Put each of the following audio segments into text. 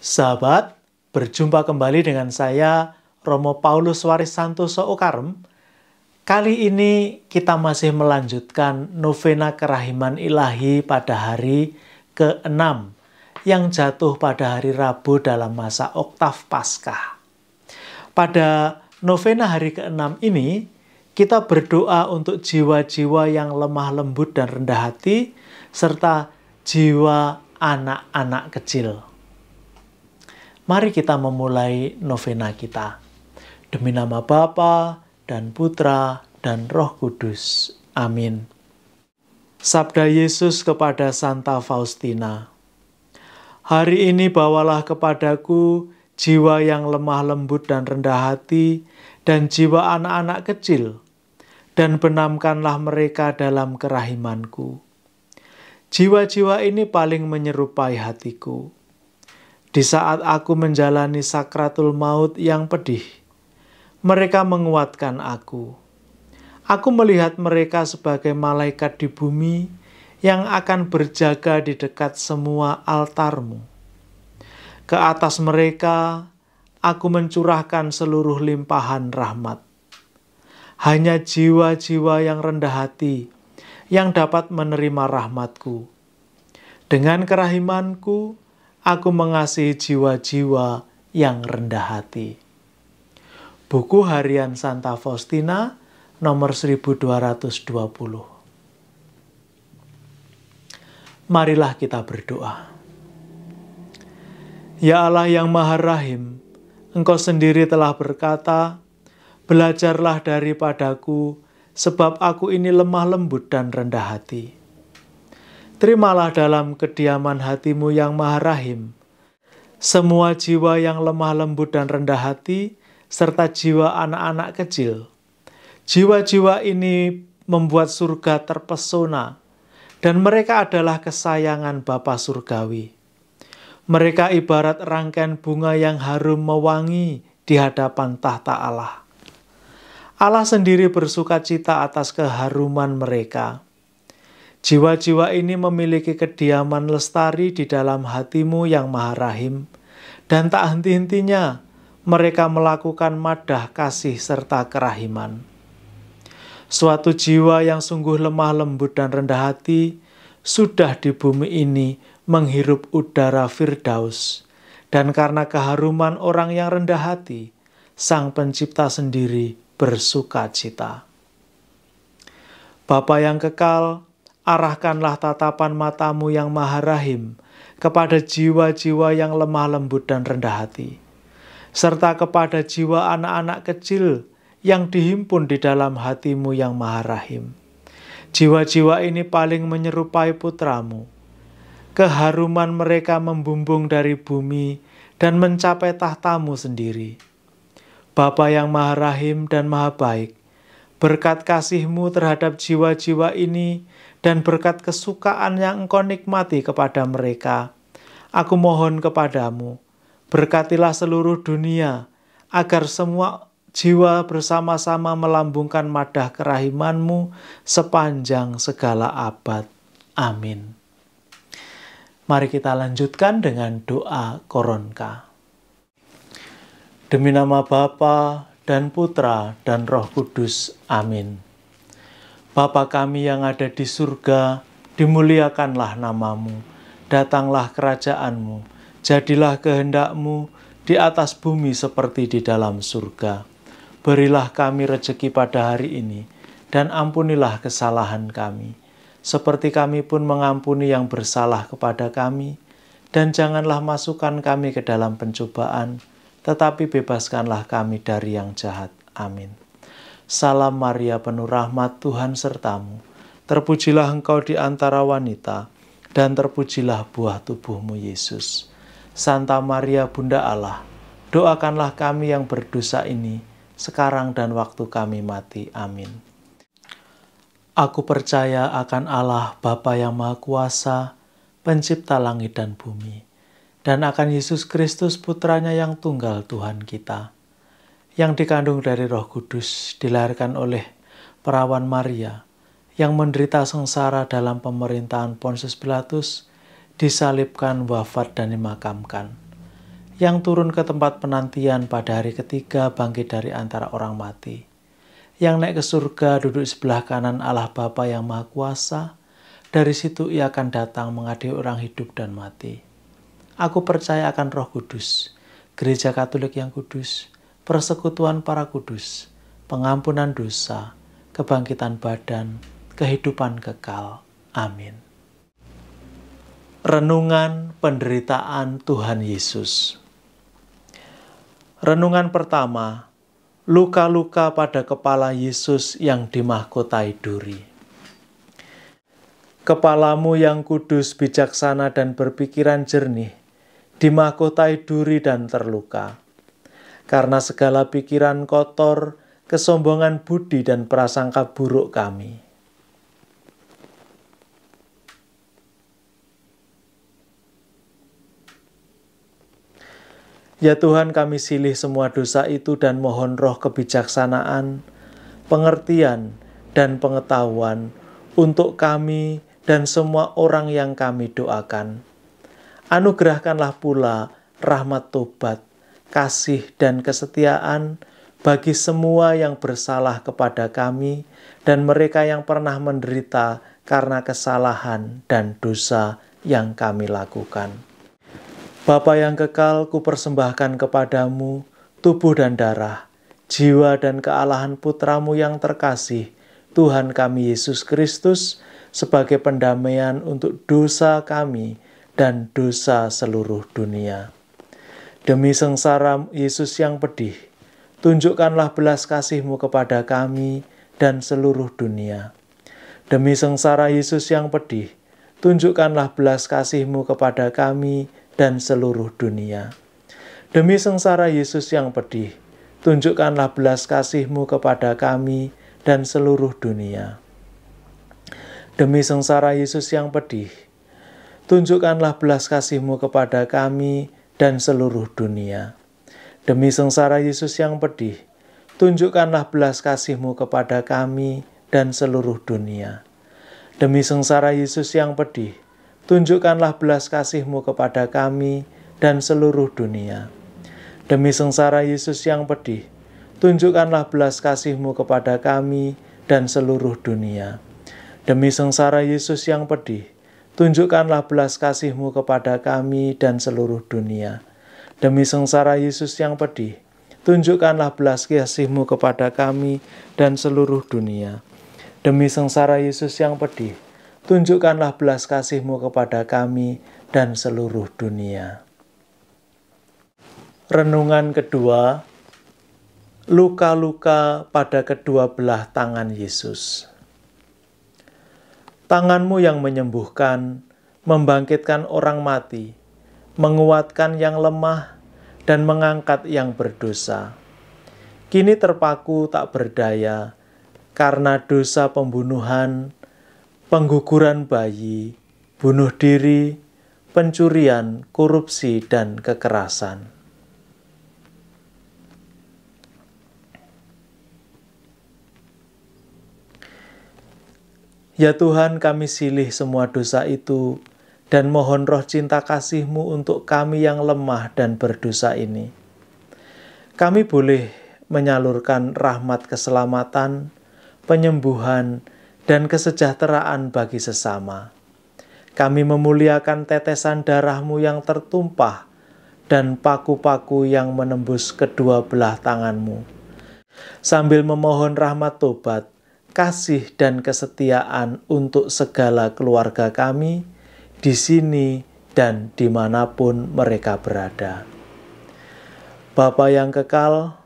Sahabat, berjumpa kembali dengan saya Romo Paulus Waris Santoso Okarem. Kali ini kita masih melanjutkan novena kerahiman ilahi pada hari ke-6 yang jatuh pada hari Rabu dalam masa oktav Paskah. Pada novena hari ke-6 ini, kita berdoa untuk jiwa-jiwa yang lemah lembut dan rendah hati, serta jiwa anak-anak kecil mari kita memulai novena kita. Demi nama Bapa dan Putra dan Roh Kudus. Amin. Sabda Yesus kepada Santa Faustina. Hari ini bawalah kepadaku jiwa yang lemah lembut dan rendah hati dan jiwa anak-anak kecil dan benamkanlah mereka dalam kerahimanku. Jiwa-jiwa ini paling menyerupai hatiku di saat aku menjalani sakratul maut yang pedih, mereka menguatkan aku. Aku melihat mereka sebagai malaikat di bumi yang akan berjaga di dekat semua altarmu. Ke atas mereka, aku mencurahkan seluruh limpahan rahmat. Hanya jiwa-jiwa yang rendah hati yang dapat menerima rahmatku. Dengan kerahimanku, aku mengasihi jiwa-jiwa yang rendah hati. Buku Harian Santa Faustina nomor 1220. Marilah kita berdoa. Ya Allah yang Maha Rahim, Engkau sendiri telah berkata, Belajarlah daripadaku, sebab aku ini lemah lembut dan rendah hati.' terimalah dalam kediaman hatimu yang maha rahim. Semua jiwa yang lemah lembut dan rendah hati, serta jiwa anak-anak kecil. Jiwa-jiwa ini membuat surga terpesona, dan mereka adalah kesayangan Bapa Surgawi. Mereka ibarat rangkaian bunga yang harum mewangi di hadapan tahta Allah. Allah sendiri bersuka cita atas keharuman mereka Jiwa-jiwa ini memiliki kediaman lestari di dalam hatimu yang maha rahim, dan tak henti-hentinya mereka melakukan madah kasih serta kerahiman. Suatu jiwa yang sungguh lemah lembut dan rendah hati sudah di bumi ini menghirup udara firdaus, dan karena keharuman orang yang rendah hati, Sang Pencipta sendiri bersuka cita. Bapa yang kekal, arahkanlah tatapan matamu yang maha rahim kepada jiwa-jiwa yang lemah lembut dan rendah hati, serta kepada jiwa anak-anak kecil yang dihimpun di dalam hatimu yang maha rahim. Jiwa-jiwa ini paling menyerupai putramu. Keharuman mereka membumbung dari bumi dan mencapai tahtamu sendiri. Bapa yang maha rahim dan maha baik, berkat kasihmu terhadap jiwa-jiwa ini, dan berkat kesukaan yang engkau nikmati kepada mereka. Aku mohon kepadamu, berkatilah seluruh dunia, agar semua jiwa bersama-sama melambungkan madah kerahimanmu sepanjang segala abad. Amin. Mari kita lanjutkan dengan doa koronka. Demi nama Bapa dan Putra dan Roh Kudus. Amin. Bapa kami yang ada di surga, dimuliakanlah namamu, datanglah kerajaanmu, jadilah kehendakmu di atas bumi seperti di dalam surga. Berilah kami rejeki pada hari ini, dan ampunilah kesalahan kami, seperti kami pun mengampuni yang bersalah kepada kami, dan janganlah masukkan kami ke dalam pencobaan, tetapi bebaskanlah kami dari yang jahat. Amin. Salam Maria penuh rahmat Tuhan sertamu. Terpujilah engkau di antara wanita, dan terpujilah buah tubuhmu Yesus. Santa Maria Bunda Allah, doakanlah kami yang berdosa ini, sekarang dan waktu kami mati. Amin. Aku percaya akan Allah Bapa yang Maha Kuasa, pencipta langit dan bumi, dan akan Yesus Kristus putranya yang tunggal Tuhan kita, yang dikandung dari Roh Kudus dilahirkan oleh perawan Maria yang menderita sengsara dalam pemerintahan Pontius Pilatus, disalibkan, wafat, dan dimakamkan, yang turun ke tempat penantian pada hari ketiga bangkit dari antara orang mati, yang naik ke surga duduk sebelah kanan Allah Bapa yang Maha Kuasa, dari situ ia akan datang mengadili orang hidup dan mati. Aku percaya akan roh kudus, gereja katolik yang kudus, persekutuan para kudus, pengampunan dosa, kebangkitan badan, kehidupan kekal. Amin. Renungan penderitaan Tuhan Yesus. Renungan pertama, luka-luka pada kepala Yesus yang dimahkotai duri. Kepalamu yang kudus, bijaksana, dan berpikiran jernih, dimahkotai duri dan terluka karena segala pikiran kotor, kesombongan budi, dan prasangka buruk kami. Ya Tuhan, kami silih semua dosa itu dan mohon roh kebijaksanaan, pengertian, dan pengetahuan untuk kami dan semua orang yang kami doakan. Anugerahkanlah pula rahmat tobat kasih dan kesetiaan bagi semua yang bersalah kepada kami dan mereka yang pernah menderita karena kesalahan dan dosa yang kami lakukan. Bapa yang kekal, kupersembahkan kepadamu tubuh dan darah, jiwa dan kealahan putramu yang terkasih, Tuhan kami Yesus Kristus, sebagai pendamaian untuk dosa kami dan dosa seluruh dunia. Demi sengsara Yesus yang pedih, tunjukkanlah belas kasihMu kepada kami dan seluruh dunia. Demi sengsara Yesus yang pedih, tunjukkanlah belas kasihMu kepada kami dan seluruh dunia. Demi sengsara Yesus yang pedih, tunjukkanlah belas kasihMu kepada kami dan seluruh dunia. Demi sengsara Yesus yang pedih, tunjukkanlah belas kasihMu kepada kami dan seluruh dunia. Demi sengsara Yesus yang pedih, tunjukkanlah belas kasihmu kepada kami dan seluruh dunia. Demi sengsara Yesus yang pedih, tunjukkanlah belas kasihmu kepada kami dan seluruh dunia. Demi sengsara Yesus yang pedih, tunjukkanlah belas kasihmu kepada kami dan seluruh dunia. Demi sengsara Yesus yang pedih, tunjukkanlah belas kasihmu kepada kami dan seluruh dunia. Demi sengsara Yesus yang pedih, tunjukkanlah belas kasihmu kepada kami dan seluruh dunia. Demi sengsara Yesus yang pedih, tunjukkanlah belas kasihmu kepada kami dan seluruh dunia. Renungan kedua, luka-luka pada kedua belah tangan Yesus tanganmu yang menyembuhkan, membangkitkan orang mati, menguatkan yang lemah, dan mengangkat yang berdosa. Kini terpaku tak berdaya karena dosa pembunuhan, pengguguran bayi, bunuh diri, pencurian, korupsi, dan kekerasan. Ya Tuhan kami silih semua dosa itu dan mohon roh cinta kasih-Mu untuk kami yang lemah dan berdosa ini. Kami boleh menyalurkan rahmat keselamatan, penyembuhan, dan kesejahteraan bagi sesama. Kami memuliakan tetesan darahmu yang tertumpah dan paku-paku yang menembus kedua belah tanganmu. Sambil memohon rahmat tobat, kasih dan kesetiaan untuk segala keluarga kami di sini dan dimanapun mereka berada. Bapa yang kekal,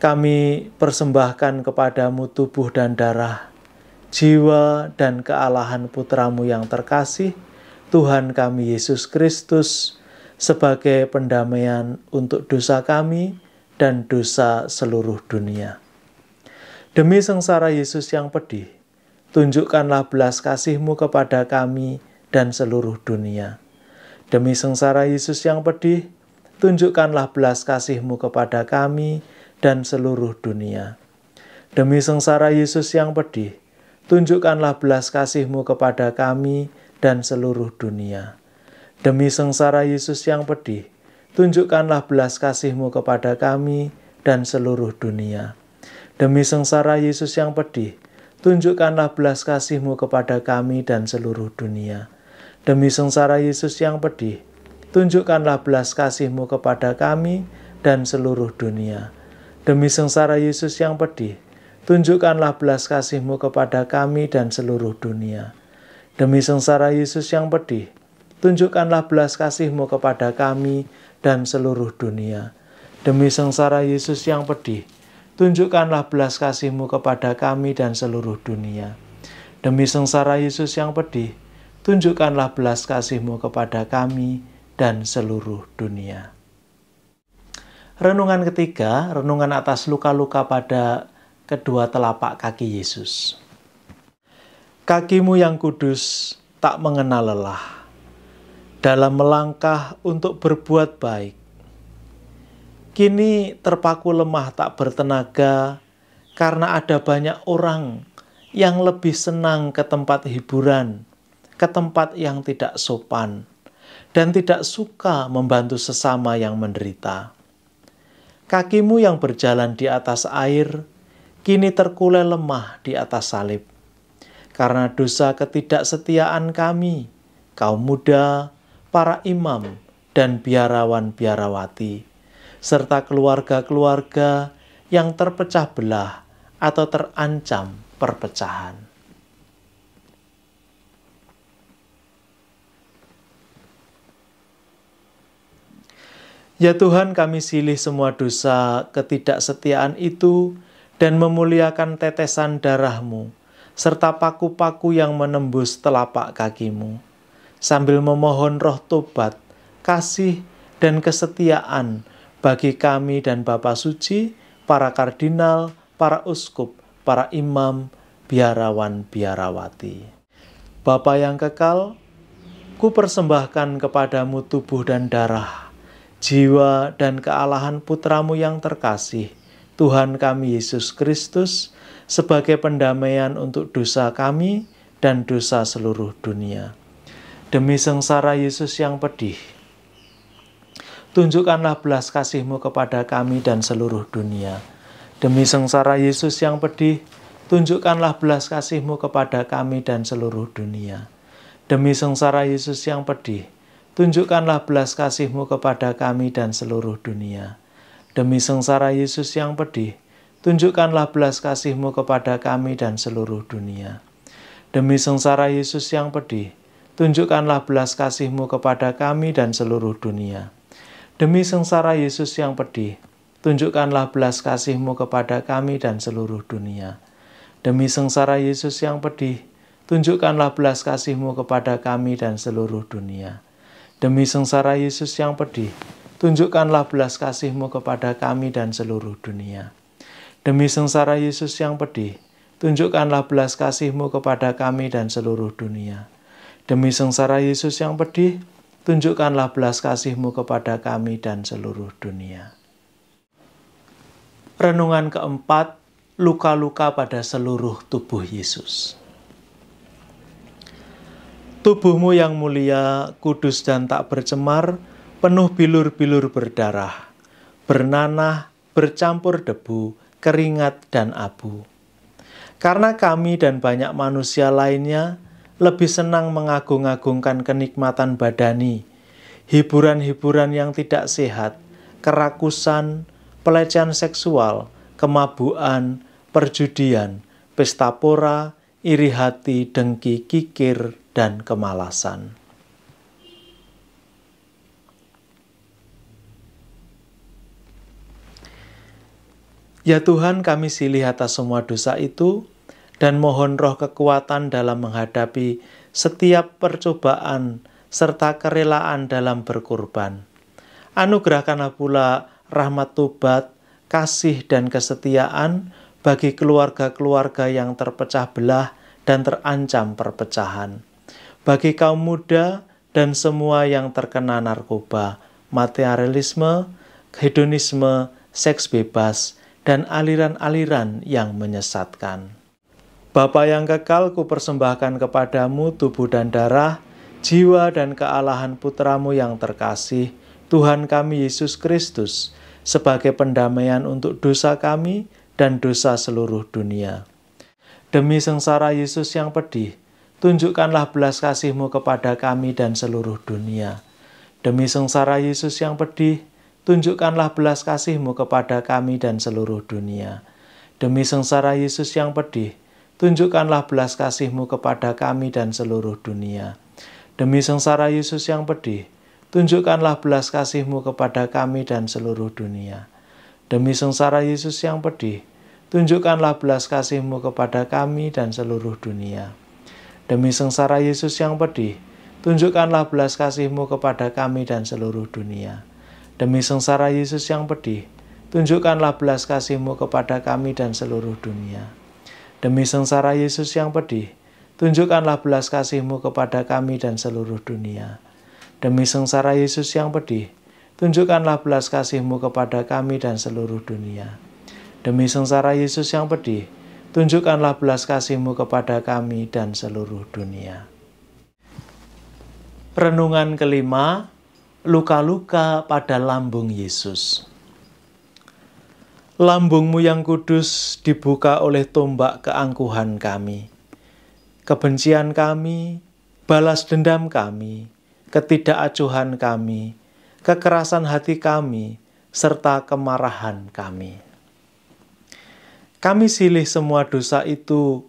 kami persembahkan kepadamu tubuh dan darah, jiwa dan kealahan putramu yang terkasih, Tuhan kami Yesus Kristus, sebagai pendamaian untuk dosa kami dan dosa seluruh dunia. Demi sengsara Yesus yang pedih, tunjukkanlah belas kasihmu kepada kami dan seluruh dunia. Demi sengsara Yesus yang pedih, tunjukkanlah belas kasihmu kepada kami dan seluruh dunia. Demi sengsara Yesus yang pedih, tunjukkanlah belas kasihmu kepada kami dan seluruh dunia. Demi sengsara Yesus yang pedih, tunjukkanlah belas kasihmu kepada kami dan seluruh dunia Demi sengsara Yesus yang pedih, tunjukkanlah belas kasihMu kepada kami dan seluruh dunia. Demi sengsara Yesus yang pedih, tunjukkanlah belas kasihMu kepada kami dan seluruh dunia. Demi sengsara Yesus yang pedih, tunjukkanlah belas kasihMu kepada kami dan seluruh dunia. Demi sengsara Yesus yang pedih, tunjukkanlah belas kasihMu kepada kami dan seluruh dunia. Demi sengsara Yesus yang pedih, tunjukkanlah belas kasihmu kepada kami dan seluruh dunia. Demi sengsara Yesus yang pedih, tunjukkanlah belas kasihmu kepada kami dan seluruh dunia. Renungan ketiga, renungan atas luka-luka pada kedua telapak kaki Yesus. Kakimu yang kudus tak mengenal lelah. Dalam melangkah untuk berbuat baik, Kini terpaku lemah tak bertenaga karena ada banyak orang yang lebih senang ke tempat hiburan, ke tempat yang tidak sopan, dan tidak suka membantu sesama yang menderita. Kakimu yang berjalan di atas air kini terkulai lemah di atas salib. Karena dosa ketidaksetiaan kami, kaum muda, para imam, dan biarawan-biarawati serta keluarga-keluarga yang terpecah belah atau terancam perpecahan. Ya Tuhan, kami silih semua dosa ketidaksetiaan itu dan memuliakan tetesan darahmu, serta paku-paku yang menembus telapak kakimu, sambil memohon roh tobat, kasih, dan kesetiaan bagi kami dan Bapak Suci, para kardinal, para uskup, para imam, biarawan-biarawati. Bapa yang kekal, ku persembahkan kepadamu tubuh dan darah, jiwa dan kealahan putramu yang terkasih, Tuhan kami Yesus Kristus, sebagai pendamaian untuk dosa kami dan dosa seluruh dunia. Demi sengsara Yesus yang pedih, tunjukkanlah belas kasihmu kepada kami dan seluruh dunia. Demi sengsara Yesus yang pedih, tunjukkanlah belas kasihmu kepada kami dan seluruh dunia. Demi sengsara Yesus yang pedih, tunjukkanlah belas kasihmu kepada kami dan seluruh dunia. Demi sengsara Yesus yang pedih, tunjukkanlah belas kasihmu kepada kami dan seluruh dunia. Demi sengsara Yesus yang pedih, tunjukkanlah belas kasihmu kepada kami dan seluruh dunia Demi sengsara Yesus yang pedih, tunjukkanlah belas kasihmu kepada kami dan seluruh dunia. Demi sengsara Yesus yang pedih, tunjukkanlah belas kasihmu kepada kami dan seluruh dunia. Demi sengsara Yesus yang pedih, tunjukkanlah belas kasihmu kepada kami dan seluruh dunia. Demi sengsara Yesus yang pedih, tunjukkanlah belas kasihmu kepada kami dan seluruh dunia. Demi sengsara Yesus yang pedih, tunjukkanlah belas kasihmu kepada kami dan seluruh dunia. Renungan keempat, luka-luka pada seluruh tubuh Yesus. Tubuhmu yang mulia, kudus dan tak bercemar, penuh bilur-bilur berdarah, bernanah, bercampur debu, keringat dan abu. Karena kami dan banyak manusia lainnya lebih senang mengagung-agungkan kenikmatan badani, hiburan-hiburan yang tidak sehat, kerakusan, pelecehan seksual, kemabuan, perjudian, pesta pora, iri hati, dengki, kikir, dan kemalasan. Ya Tuhan, kami silih atas semua dosa itu, dan mohon roh kekuatan dalam menghadapi setiap percobaan serta kerelaan dalam berkorban. Anugerahkanlah pula rahmat tobat, kasih dan kesetiaan bagi keluarga-keluarga yang terpecah belah dan terancam perpecahan. Bagi kaum muda dan semua yang terkena narkoba, materialisme, hedonisme, seks bebas, dan aliran-aliran yang menyesatkan. Bapa yang kekal, ku persembahkan kepadamu tubuh dan darah, jiwa dan kealahan putramu yang terkasih, Tuhan kami Yesus Kristus, sebagai pendamaian untuk dosa kami dan dosa seluruh dunia. Demi sengsara Yesus yang pedih, tunjukkanlah belas kasihmu kepada kami dan seluruh dunia. Demi sengsara Yesus yang pedih, tunjukkanlah belas kasihmu kepada kami dan seluruh dunia. Demi sengsara Yesus yang pedih, tunjukkanlah belas kasihmu kepada kami dan seluruh dunia. Demi sengsara Yesus yang pedih, tunjukkanlah belas kasihmu kepada kami dan seluruh dunia. Demi sengsara Yesus yang pedih, tunjukkanlah belas kasihmu kepada kami dan seluruh dunia. Demi sengsara Yesus yang pedih, tunjukkanlah belas kasihmu kepada kami dan seluruh dunia. Demi sengsara Yesus yang pedih, tunjukkanlah belas kasihmu kepada kami dan seluruh dunia Demi sengsara Yesus yang pedih, tunjukkanlah belas kasihmu kepada kami dan seluruh dunia. Demi sengsara Yesus yang pedih, tunjukkanlah belas kasihmu kepada kami dan seluruh dunia. Demi sengsara Yesus yang pedih, tunjukkanlah belas kasihmu kepada kami dan seluruh dunia. Renungan kelima, luka-luka pada lambung Yesus. Lambungmu yang kudus dibuka oleh tombak keangkuhan kami. Kebencian kami, balas dendam kami, ketidakacuhan kami, kekerasan hati kami, serta kemarahan kami. Kami silih semua dosa itu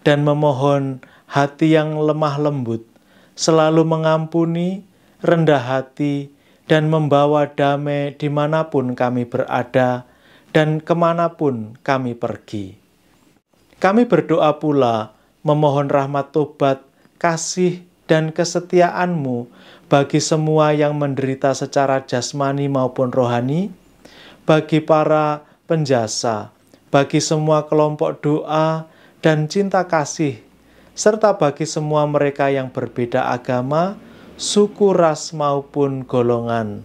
dan memohon hati yang lemah lembut, selalu mengampuni, rendah hati, dan membawa damai dimanapun kami berada, dan kemanapun kami pergi. Kami berdoa pula memohon rahmat tobat, kasih, dan kesetiaanmu bagi semua yang menderita secara jasmani maupun rohani, bagi para penjasa, bagi semua kelompok doa dan cinta kasih, serta bagi semua mereka yang berbeda agama, suku, ras, maupun golongan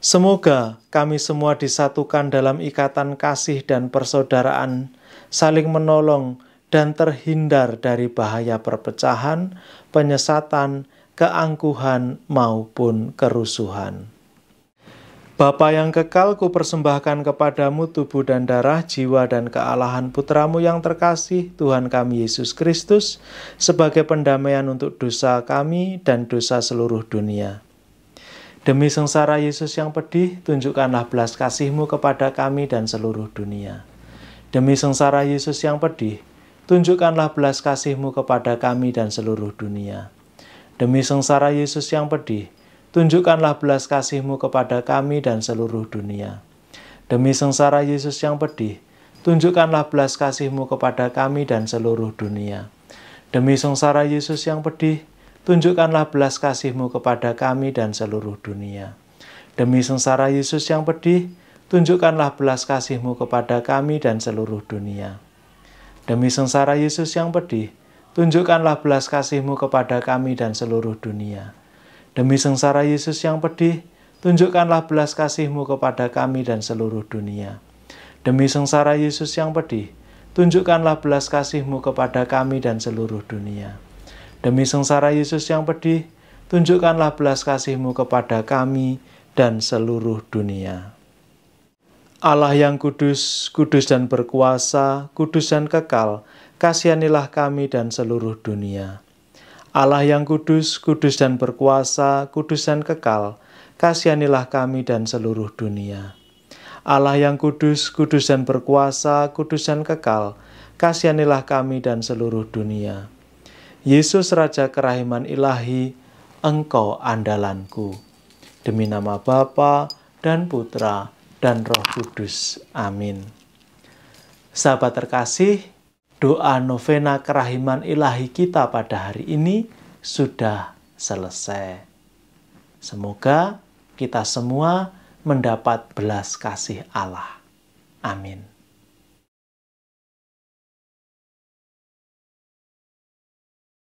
Semoga kami semua disatukan dalam ikatan kasih dan persaudaraan, saling menolong dan terhindar dari bahaya perpecahan, penyesatan, keangkuhan maupun kerusuhan. Bapa yang kekal, ku persembahkan kepadamu tubuh dan darah, jiwa dan kealahan putramu yang terkasih, Tuhan kami Yesus Kristus, sebagai pendamaian untuk dosa kami dan dosa seluruh dunia. Demi sengsara Yesus yang pedih, tunjukkanlah belas kasihmu kepada kami dan seluruh dunia. Demi sengsara Yesus yang pedih, tunjukkanlah belas kasihmu kepada kami dan seluruh dunia. Demi sengsara Yesus yang pedih, tunjukkanlah belas kasihmu kepada kami dan seluruh dunia. Demi sengsara Yesus yang pedih, tunjukkanlah belas kasihmu kepada kami dan seluruh dunia. Demi sengsara Yesus yang pedih, tunjukkanlah belas kasihmu kepada kami dan seluruh dunia. Demi sengsara Yesus yang pedih, tunjukkanlah belas kasihmu kepada kami dan seluruh dunia. Demi sengsara Yesus yang pedih, tunjukkanlah belas kasihmu kepada kami dan seluruh dunia. Demi sengsara Yesus yang pedih, tunjukkanlah belas kasihmu kepada kami dan seluruh dunia. Demi sengsara Yesus yang pedih, tunjukkanlah belas kasihmu kepada kami dan seluruh dunia. Demi sengsara Yesus yang pedih, tunjukkanlah belas kasihmu kepada kami dan seluruh dunia. Allah yang kudus, kudus dan berkuasa, kudus dan kekal, kasihanilah kami dan seluruh dunia. Allah yang kudus, kudus dan berkuasa, kudus dan kekal, kasihanilah kami dan seluruh dunia. Allah yang kudus, kudus dan berkuasa, kudus dan kekal, kasihanilah kami dan seluruh dunia. Yesus Raja Kerahiman Ilahi, Engkau andalanku. Demi nama Bapa dan Putra dan Roh Kudus. Amin. Sahabat terkasih, doa novena kerahiman ilahi kita pada hari ini sudah selesai. Semoga kita semua mendapat belas kasih Allah. Amin.